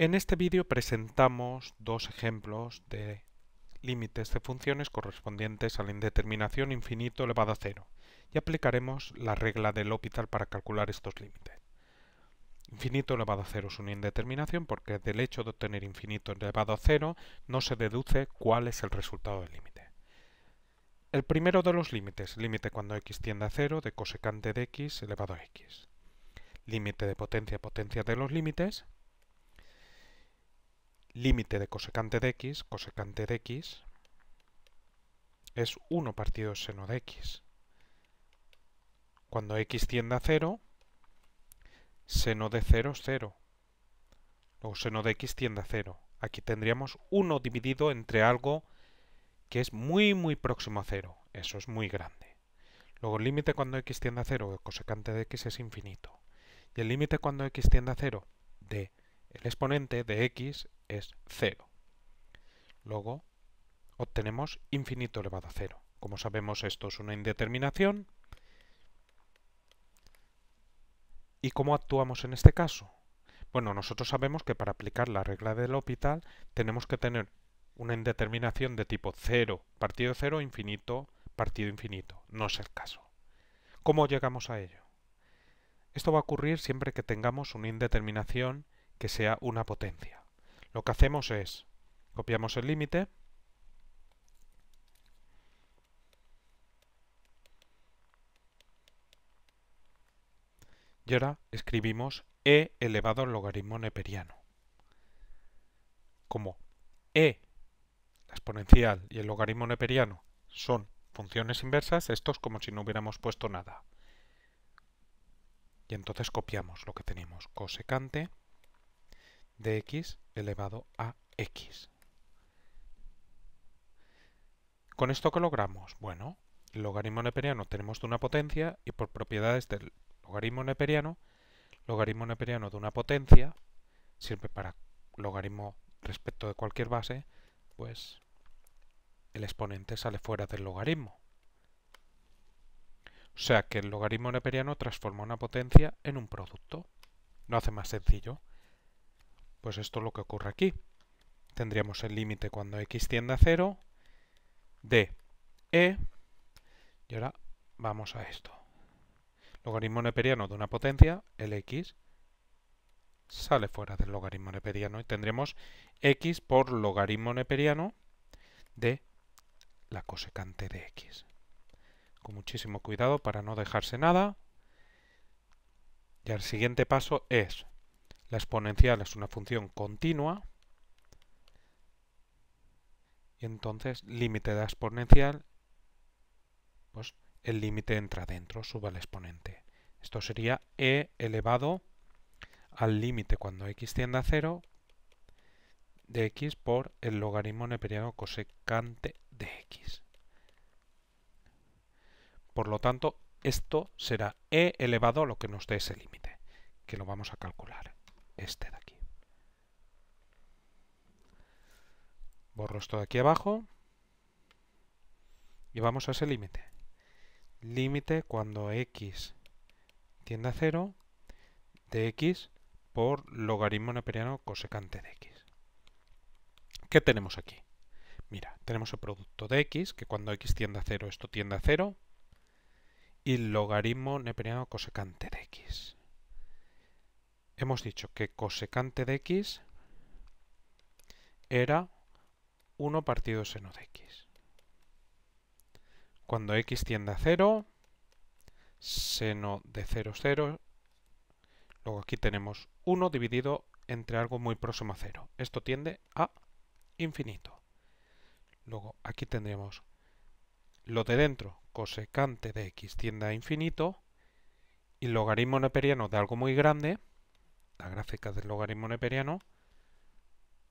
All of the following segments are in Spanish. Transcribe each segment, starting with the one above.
En este vídeo presentamos dos ejemplos de límites de funciones correspondientes a la indeterminación infinito elevado a cero y aplicaremos la regla del L'Hopital para calcular estos límites. Infinito elevado a cero es una indeterminación porque del hecho de obtener infinito elevado a cero no se deduce cuál es el resultado del límite. El primero de los límites, límite cuando x tiende a cero de cosecante de x elevado a x. Límite de potencia potencia de los límites, límite de cosecante de x, cosecante de x, es 1 partido seno de x. Cuando x tiende a 0, seno de 0 es 0. Luego seno de x tiende a 0. Aquí tendríamos 1 dividido entre algo que es muy muy próximo a 0. Eso es muy grande. Luego el límite cuando x tiende a 0 de cosecante de x es infinito. Y el límite cuando x tiende a 0 de el exponente de x es 0. Luego obtenemos infinito elevado a 0. Como sabemos esto es una indeterminación. ¿Y cómo actuamos en este caso? Bueno, nosotros sabemos que para aplicar la regla del hospital tenemos que tener una indeterminación de tipo 0, partido 0, infinito, partido infinito. No es el caso. ¿Cómo llegamos a ello? Esto va a ocurrir siempre que tengamos una indeterminación que sea una potencia. Lo que hacemos es, copiamos el límite, y ahora escribimos e elevado al logaritmo neperiano. Como e, la exponencial y el logaritmo neperiano son funciones inversas, esto es como si no hubiéramos puesto nada. Y entonces copiamos lo que tenemos, cosecante de x elevado a x. ¿Con esto qué logramos? Bueno, el logaritmo neperiano tenemos de una potencia y por propiedades del logaritmo neperiano, logaritmo neperiano de una potencia, siempre para logaritmo respecto de cualquier base, pues el exponente sale fuera del logaritmo. O sea que el logaritmo neperiano transforma una potencia en un producto. No hace más sencillo. Pues esto es lo que ocurre aquí. Tendríamos el límite cuando x tiende a 0 de e. Y ahora vamos a esto. Logaritmo neperiano de una potencia, el x, sale fuera del logaritmo neperiano y tendremos x por logaritmo neperiano de la cosecante de x. Con muchísimo cuidado para no dejarse nada. Y el siguiente paso es la exponencial es una función continua. Y entonces límite de la exponencial, pues el límite entra dentro, sube al exponente. Esto sería e elevado al límite cuando x tiende a 0 de x por el logaritmo neperiano cosecante de x. Por lo tanto, esto será e elevado a lo que nos dé ese límite, que lo vamos a calcular este de aquí. Borro esto de aquí abajo y vamos a ese límite. Límite cuando x tiende a 0 de x por logaritmo neperiano cosecante de x. ¿Qué tenemos aquí? Mira, tenemos el producto de x, que cuando x tiende a 0 esto tiende a 0, y logaritmo neperiano cosecante de x hemos dicho que cosecante de x era 1 partido seno de x. Cuando x tiende a 0, seno de 0 es 0. Luego aquí tenemos 1 dividido entre algo muy próximo a 0. Esto tiende a infinito. Luego aquí tendremos lo de dentro, cosecante de x tiende a infinito, y logaritmo neperiano de algo muy grande, la gráfica del logaritmo neperiano,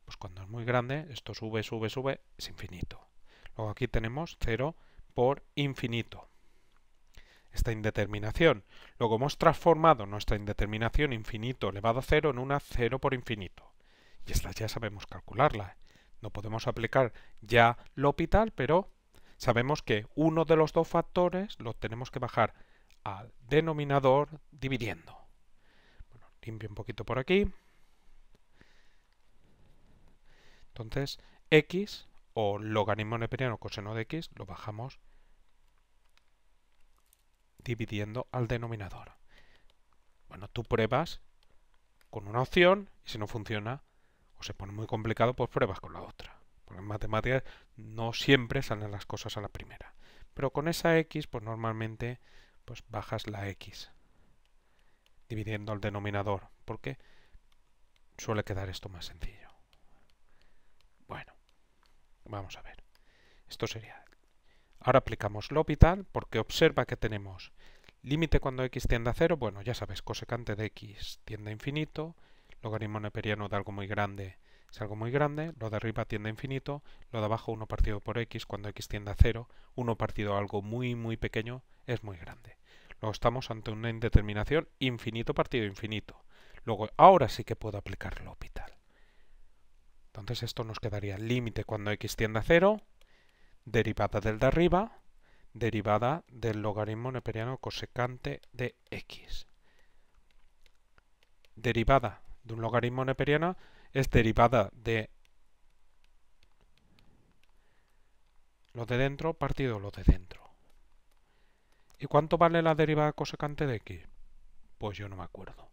pues cuando es muy grande, esto sube, sube, sube, es infinito. Luego aquí tenemos 0 por infinito. Esta indeterminación. Luego hemos transformado nuestra indeterminación infinito elevado a 0 en una 0 por infinito. Y esta ya sabemos calcularla. No podemos aplicar ya L'Hopital, pero sabemos que uno de los dos factores lo tenemos que bajar al denominador dividiendo. Limpio un poquito por aquí. Entonces, x o logaritmo neperiano coseno de x lo bajamos dividiendo al denominador. Bueno, tú pruebas con una opción y si no funciona o se pone muy complicado, pues pruebas con la otra. en matemáticas no siempre salen las cosas a la primera. Pero con esa x, pues normalmente pues bajas la x dividiendo el denominador, porque suele quedar esto más sencillo. Bueno, vamos a ver. Esto sería... Ahora aplicamos L'Hopital porque observa que tenemos límite cuando x tiende a cero, bueno, ya sabes, cosecante de x tiende a infinito, logaritmo neperiano de algo muy grande es algo muy grande, lo de arriba tiende a infinito, lo de abajo 1 partido por x cuando x tiende a cero, 1 partido a algo muy muy pequeño es muy grande. Luego estamos ante una indeterminación infinito partido infinito. Luego, ahora sí que puedo aplicar L'Hopital. Entonces esto nos quedaría límite cuando x tiende a 0, derivada del de arriba, derivada del logaritmo neperiano cosecante de x. Derivada de un logaritmo neperiano es derivada de lo de dentro partido lo de dentro. ¿Y cuánto vale la derivada cosecante de x? Pues yo no me acuerdo.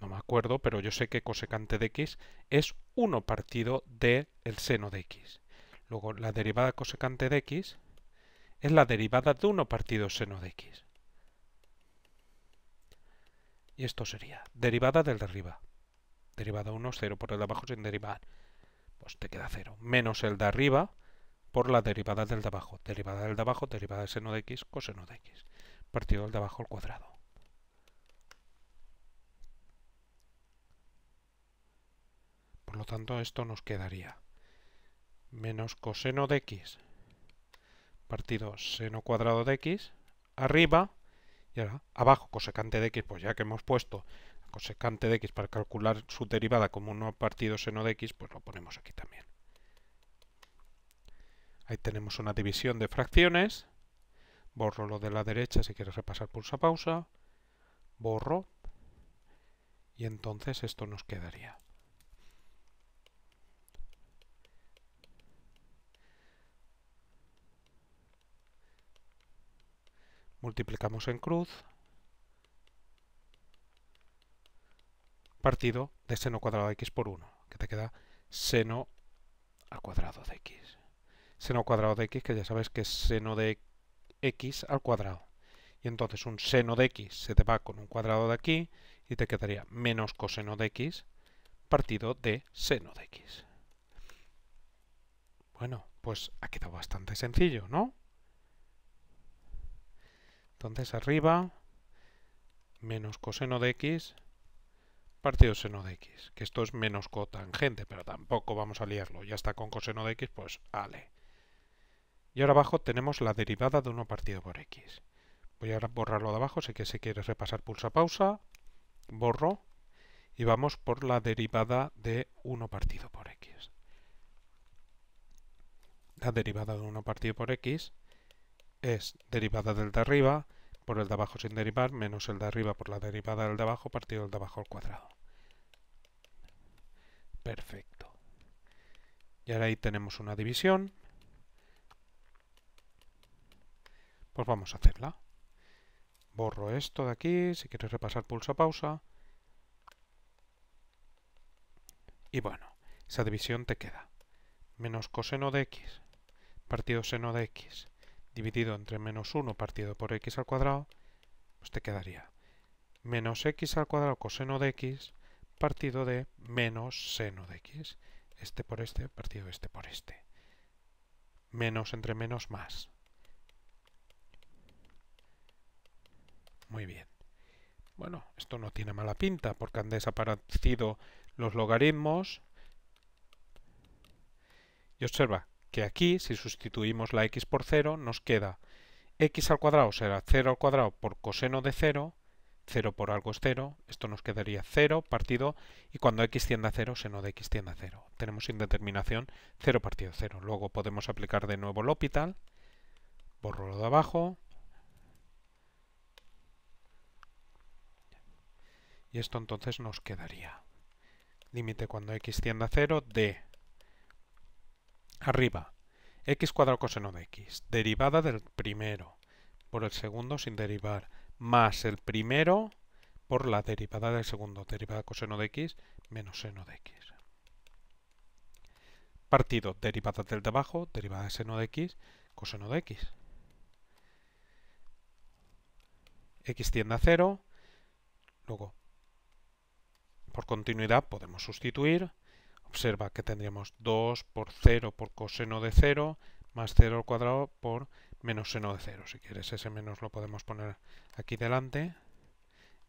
No me acuerdo, pero yo sé que cosecante de x es 1 partido del el seno de x. Luego, la derivada cosecante de x es la derivada de 1 partido seno de x. Y esto sería derivada del de arriba. Derivada 1 0, por el de abajo sin derivar. Pues te queda 0. Menos el de arriba, por la derivada del de abajo. Derivada del de abajo, derivada de seno de x, coseno de x. Partido del de abajo al cuadrado. Por lo tanto, esto nos quedaría menos coseno de x partido seno cuadrado de x arriba y ahora abajo cosecante de x, pues ya que hemos puesto cosecante de x para calcular su derivada como uno partido seno de x, pues lo ponemos aquí también. Ahí tenemos una división de fracciones. Borro lo de la derecha si quieres repasar pulsa pausa. Borro. Y entonces esto nos quedaría. Multiplicamos en cruz. Partido de seno cuadrado de x por 1, que te queda seno al cuadrado de x seno cuadrado de x, que ya sabes que es seno de x al cuadrado. Y entonces un seno de x se te va con un cuadrado de aquí y te quedaría menos coseno de x partido de seno de x. Bueno, pues ha quedado bastante sencillo, ¿no? Entonces arriba, menos coseno de x partido de seno de x, que esto es menos cotangente, pero tampoco vamos a liarlo, ya está con coseno de x, pues vale. Y ahora abajo tenemos la derivada de 1 partido por x. Voy a borrarlo de abajo, sé que se quiere repasar pulsa pausa, borro y vamos por la derivada de 1 partido por x. La derivada de 1 partido por x es derivada del de arriba por el de abajo sin derivar menos el de arriba por la derivada del de abajo partido del de abajo al cuadrado. Perfecto. Y ahora ahí tenemos una división. Pues vamos a hacerla. Borro esto de aquí, si quieres repasar pulsa pausa. Y bueno, esa división te queda. Menos coseno de x, partido seno de x, dividido entre menos 1 partido por x al cuadrado, pues te quedaría menos x al cuadrado coseno de x partido de menos seno de x. Este por este, partido este por este. Menos entre menos más. Muy bien. Bueno, esto no tiene mala pinta porque han desaparecido los logaritmos. Y observa que aquí, si sustituimos la x por 0, nos queda x al cuadrado será 0 al cuadrado por coseno de 0, 0 por algo es 0, esto nos quedaría 0 partido, y cuando x tiende a 0, seno de x tiende a 0. Tenemos indeterminación 0 partido 0. Luego podemos aplicar de nuevo el L'Hopital, borro lo de abajo, y esto entonces nos quedaría límite cuando x tiende a 0 de arriba x cuadrado coseno de x derivada del primero por el segundo sin derivar más el primero por la derivada del segundo derivada coseno de x menos seno de x partido derivada del de derivada de seno de x coseno de x x tiende a 0 luego por continuidad podemos sustituir. Observa que tendríamos 2 por 0 por coseno de 0 más 0 al cuadrado por menos seno de 0. Si quieres ese menos lo podemos poner aquí delante.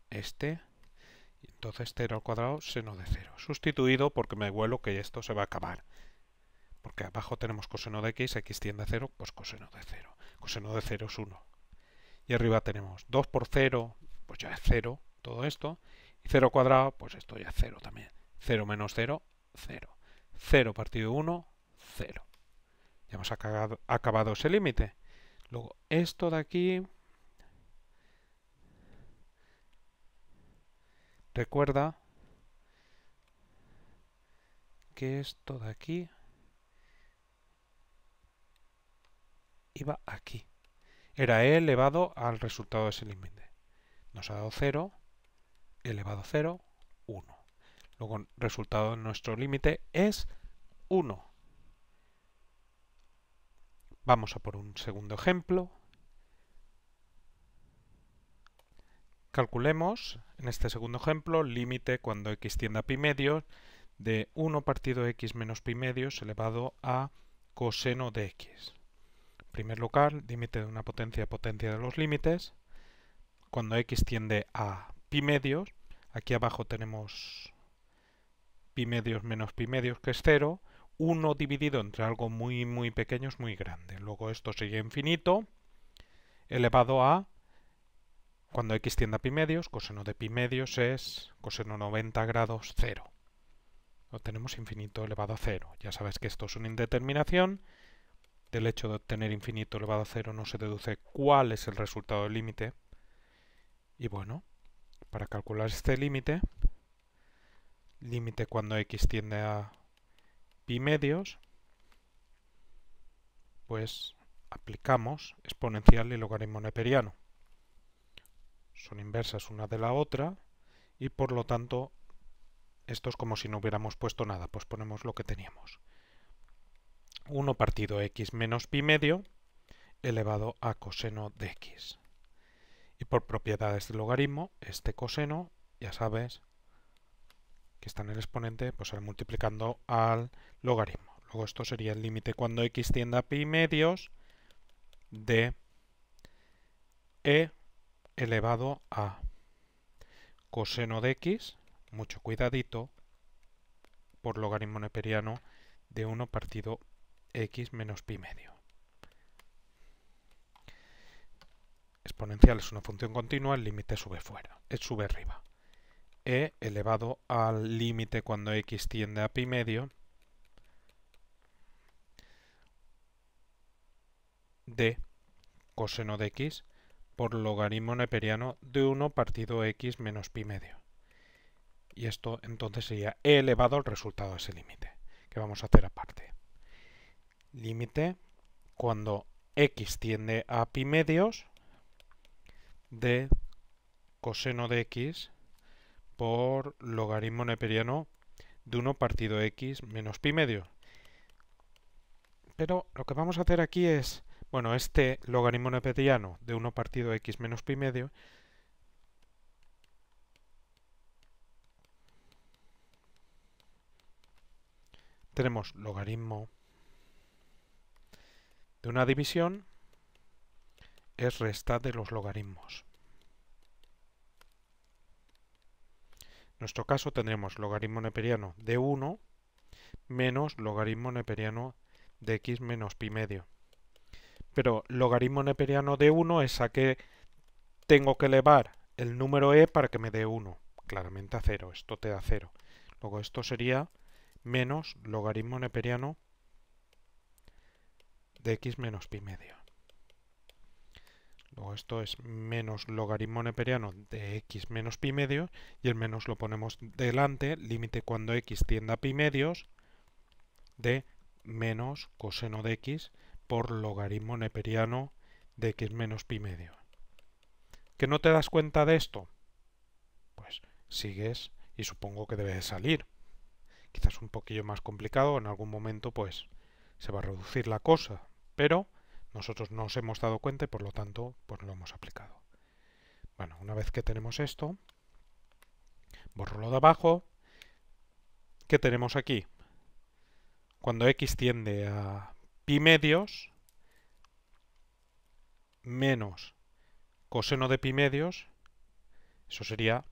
Este. Y entonces 0 al cuadrado seno de 0. Sustituido porque me vuelo que esto se va a acabar. Porque abajo tenemos coseno de x, x tiende a 0, pues coseno de 0. Coseno de 0 es 1. Y arriba tenemos 2 por 0, pues ya es 0 todo esto. 0 cuadrado, pues esto ya es 0 también. 0 menos 0, 0. 0 partido 1, 0. Ya hemos acabado, acabado ese límite. Luego, esto de aquí... Recuerda que esto de aquí iba aquí. Era e elevado al resultado de ese límite. Nos ha dado 0 elevado a 0, 1. Luego el resultado de nuestro límite es 1. Vamos a por un segundo ejemplo. Calculemos en este segundo ejemplo límite cuando x tiende a pi medios de 1 partido x menos pi medios elevado a coseno de x. En primer lugar, límite de una potencia a potencia de los límites. Cuando x tiende a pi medios, Aquí abajo tenemos pi medios menos pi medios, que es 0. 1 dividido entre algo muy, muy pequeño es muy grande. Luego esto sigue infinito elevado a, cuando x tiende a pi medios, coseno de pi medios es coseno 90 grados 0. Lo tenemos infinito elevado a 0. Ya sabes que esto es una indeterminación. Del hecho de obtener infinito elevado a 0 no se deduce cuál es el resultado del límite. Y bueno, para calcular este límite, límite cuando x tiende a pi medios, pues aplicamos exponencial y logaritmo neperiano. Son inversas una de la otra y por lo tanto esto es como si no hubiéramos puesto nada, pues ponemos lo que teníamos. 1 partido x menos pi medio elevado a coseno de x. Y por propiedades del logaritmo, este coseno, ya sabes, que está en el exponente, pues al multiplicando al logaritmo. Luego esto sería el límite cuando x tienda a pi medios de e elevado a coseno de x, mucho cuidadito, por logaritmo neperiano de 1 partido x menos pi medio. exponencial es una función continua, el límite sube fuera, eh, sube arriba. e elevado al límite cuando x tiende a pi medio de coseno de x por logaritmo neperiano de 1 partido x menos pi medio. Y esto entonces sería e elevado al resultado de ese límite, que vamos a hacer aparte. Límite cuando x tiende a pi medios de coseno de x por logaritmo neperiano de 1 partido x menos pi medio. Pero lo que vamos a hacer aquí es, bueno, este logaritmo neperiano de 1 partido x menos pi medio tenemos logaritmo de una división es restar de los logaritmos. En nuestro caso tendremos logaritmo neperiano de 1 menos logaritmo neperiano de x menos pi medio. Pero logaritmo neperiano de 1 es a que tengo que elevar el número e para que me dé 1. Claramente a 0, esto te da 0. Luego esto sería menos logaritmo neperiano de x menos pi medio. Luego esto es menos logaritmo neperiano de x menos pi medio y el menos lo ponemos delante, límite cuando x tienda a pi medios de menos coseno de x por logaritmo neperiano de x menos pi medio. ¿Que no te das cuenta de esto? Pues sigues y supongo que debe de salir. Quizás un poquillo más complicado, en algún momento pues se va a reducir la cosa, pero nosotros nos hemos dado cuenta y por lo tanto pues lo hemos aplicado. Bueno, una vez que tenemos esto, borro lo de abajo. ¿Qué tenemos aquí? Cuando x tiende a pi medios menos coseno de pi medios, eso sería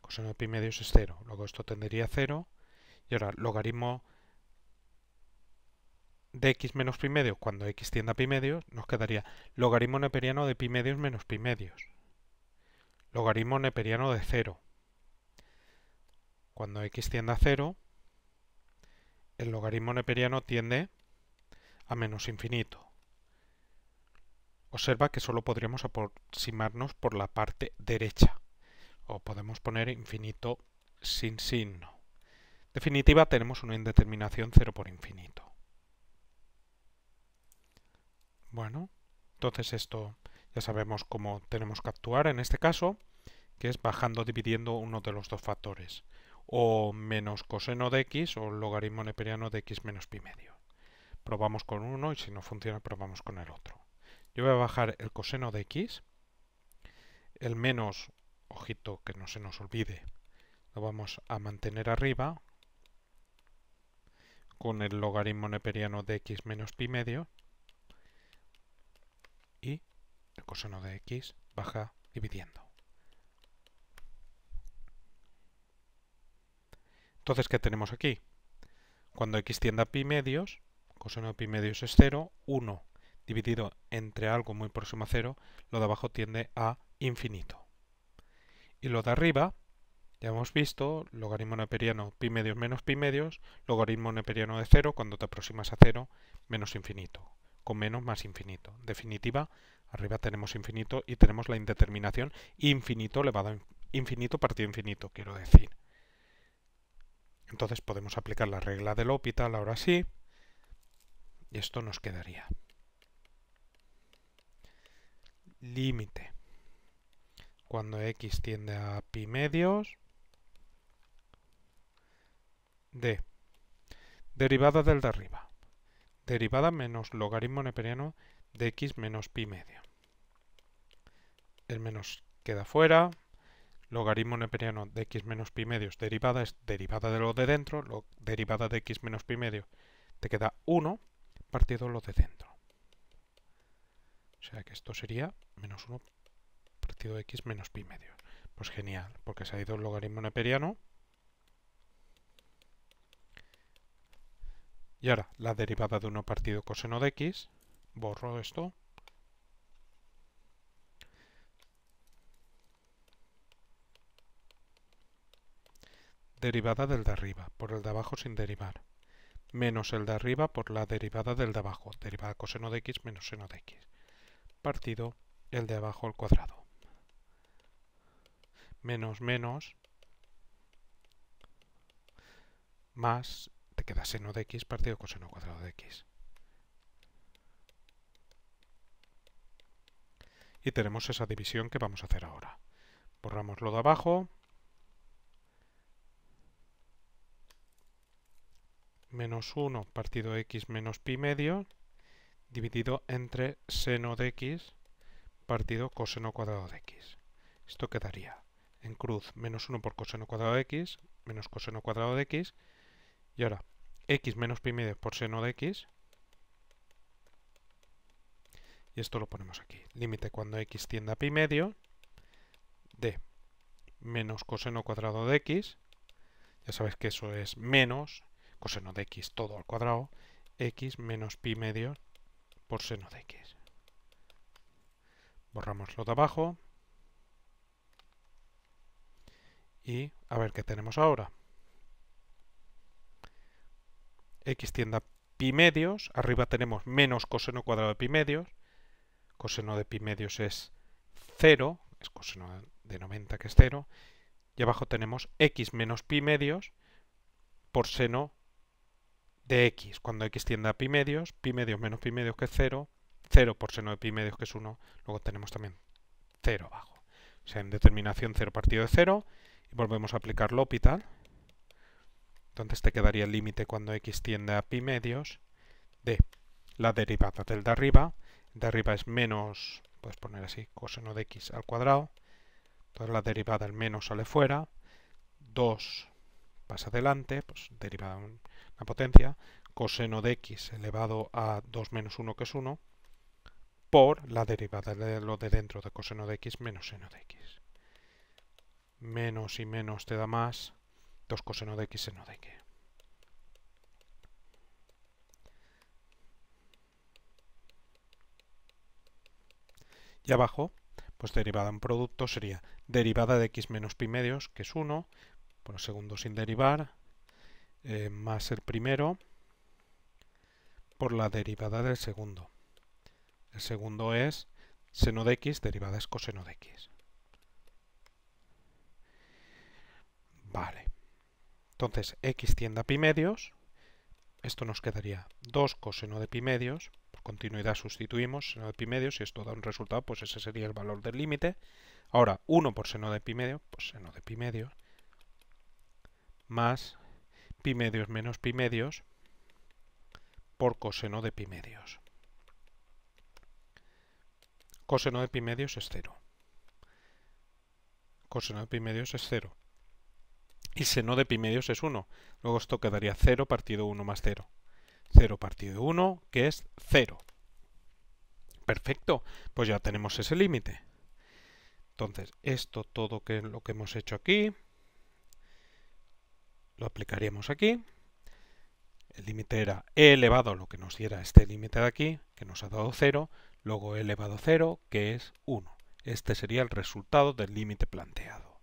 coseno de pi medios es cero, Luego esto tendería cero Y ahora logaritmo de x menos pi medios cuando x tiende a pi medios, nos quedaría logaritmo neperiano de pi medios menos pi medios. Logaritmo neperiano de 0. Cuando x tiende a 0, el logaritmo neperiano tiende a menos infinito. Observa que solo podríamos aproximarnos por la parte derecha. O podemos poner infinito sin signo. Definitiva, tenemos una indeterminación 0 por infinito. Bueno, entonces esto ya sabemos cómo tenemos que actuar en este caso, que es bajando dividiendo uno de los dos factores, o menos coseno de x o logaritmo neperiano de x menos pi medio. Probamos con uno y si no funciona probamos con el otro. Yo voy a bajar el coseno de x, el menos, ojito que no se nos olvide, lo vamos a mantener arriba con el logaritmo neperiano de x menos pi medio, coseno de x baja dividiendo. Entonces, ¿qué tenemos aquí? Cuando x tiende a pi medios, coseno de pi medios es 0, 1 dividido entre algo muy próximo a 0, lo de abajo tiende a infinito. Y lo de arriba, ya hemos visto, logaritmo neperiano pi medios menos pi medios, logaritmo neperiano de 0 cuando te aproximas a 0, menos infinito, con menos más infinito. En definitiva, Arriba tenemos infinito y tenemos la indeterminación infinito elevado a infinito partido infinito, quiero decir. Entonces podemos aplicar la regla del L'Hopital ahora sí. Y esto nos quedaría. Límite. Cuando x tiende a pi medios de derivada del de arriba. Derivada menos logaritmo neperiano de x menos pi medio El menos queda fuera. Logaritmo neperiano de x menos pi medios derivada es derivada de lo de dentro. Lo, derivada de x menos pi medio te queda 1 partido lo de dentro. O sea que esto sería menos 1 partido de x menos pi medio Pues genial, porque se ha ido el logaritmo neperiano. Y ahora la derivada de 1 partido coseno de x borro esto. Derivada del de arriba, por el de abajo sin derivar. Menos el de arriba por la derivada del de abajo. Derivada coseno de x menos seno de x. Partido el de abajo al cuadrado. Menos menos más te queda seno de x partido coseno cuadrado de x. y tenemos esa división que vamos a hacer ahora. Borramos lo de abajo. Menos 1 partido x menos pi medio dividido entre seno de x partido coseno cuadrado de x. Esto quedaría en cruz menos 1 por coseno cuadrado de x menos coseno cuadrado de x y ahora x menos pi medio por seno de x y esto lo ponemos aquí. Límite cuando x tiende a pi medio de menos coseno cuadrado de x. Ya sabéis que eso es menos coseno de x todo al cuadrado. x menos pi medio por seno de x. Borramos lo de abajo. Y a ver qué tenemos ahora. x tiende a pi medios. Arriba tenemos menos coseno cuadrado de pi medios coseno de pi medios es 0, es coseno de 90 que es 0, y abajo tenemos x menos pi medios por seno de x. Cuando x tiende a pi medios, pi medios menos pi medios que es 0, 0 por seno de pi medios que es 1, luego tenemos también 0 abajo. O sea, en determinación 0 partido de 0, y volvemos a aplicar L'Hopital. Entonces te quedaría el límite cuando x tiende a pi medios de la derivada del de arriba, de arriba es menos, puedes poner así, coseno de x al cuadrado, entonces la derivada del menos sale fuera, 2 pasa adelante, pues derivada la una potencia, coseno de x elevado a 2 menos 1 que es 1, por la derivada de lo de dentro de coseno de x menos seno de x. Menos y menos te da más, 2 coseno de x seno de x. Y abajo, pues derivada en producto sería derivada de x menos pi medios, que es 1, por el segundo sin derivar, eh, más el primero, por la derivada del segundo. El segundo es seno de x, derivada es coseno de x. Vale. Entonces, x tiende a pi medios. Esto nos quedaría 2 coseno de pi medios continuidad sustituimos seno de pi medios y esto da un resultado, pues ese sería el valor del límite. Ahora, 1 por seno de pi medios pues seno de pi medios más pi medios menos pi medios por coseno de pi medios. Coseno de pi medios es 0. Coseno de pi medios es 0. Y seno de pi medios es 1. Luego esto quedaría 0 partido 1 más 0. 0 partido 1, que es 0. Perfecto, pues ya tenemos ese límite. Entonces, esto todo que lo que hemos hecho aquí, lo aplicaríamos aquí. El límite era e elevado lo que nos diera este límite de aquí, que nos ha dado 0, luego e elevado a 0, que es 1. Este sería el resultado del límite planteado.